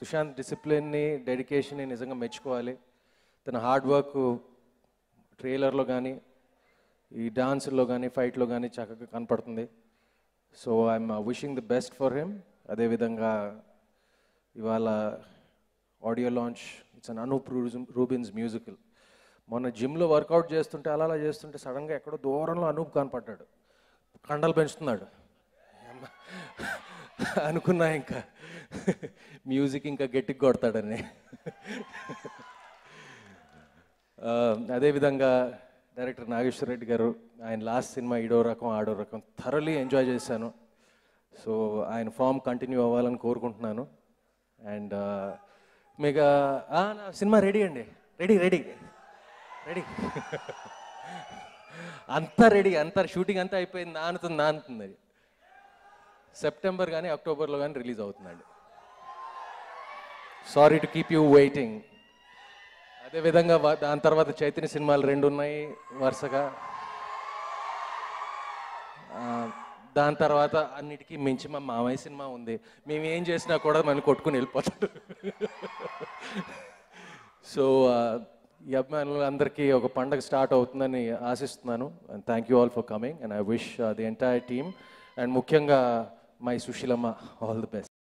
సుశాంత్ డిసిప్లిన్ని డెడికేషన్ని నిజంగా మెచ్చుకోవాలి తన హార్డ్ వర్క్ ట్రైలర్లో కానీ ఈ డాన్స్లో కానీ ఫైట్లో కానీ చక్కగా కనపడుతుంది so I'm wishing the best for him అదేవిధంగా ఇవాళ audio launch it's an Anup Rubens musical మొన్న జిమ్లో వర్కౌట్ చేస్తుంటే అలా అలా చేస్తుంటే సడన్గా ఎక్కడో దూరంలో అనూప్ కనపడ్డాడు కండలు పెంచుతున్నాడు అనుకున్నా ఇంకా మ్యూజిక్ ఇంకా గట్టికి కొడతాడని అదేవిధంగా డైరెక్టర్ నాగేశ్వర రెడ్డి గారు ఆయన లాస్ట్ సినిమా ఈడో రకం ఆడో రకం థరలీ ఎంజాయ్ చేశాను సో ఆయన ఫామ్ కంటిన్యూ అవ్వాలని కోరుకుంటున్నాను అండ్ మీకు సినిమా రెడీ అండి రెడీ రెడీ రెడీ అంతా రెడీ అంతా షూటింగ్ అంతా అయిపోయింది నానుతుంది నానుతుంది అది సెప్టెంబర్ కానీ అక్టోబర్లో కానీ రిలీజ్ అవుతుందండి sorry to keep you waiting అదేవిధంగా దాని తర్వాత చైతన్య సినిమాలు రెండు ఉన్నాయి వరుసగా దాని తర్వాత అన్నిటికీ మించి మా మామయ్య సినిమా ఉంది మేము ఏం చేసినా కూడా మనం కొట్టుకుని వెళ్ళిపోతాడు సో ఈ అందరికీ ఒక పండగ స్టార్ట్ అవుతుందని ఆశిస్తున్నాను and thank you all for coming and I wish the entire team and ముఖ్యంగా my Sushilamma all the best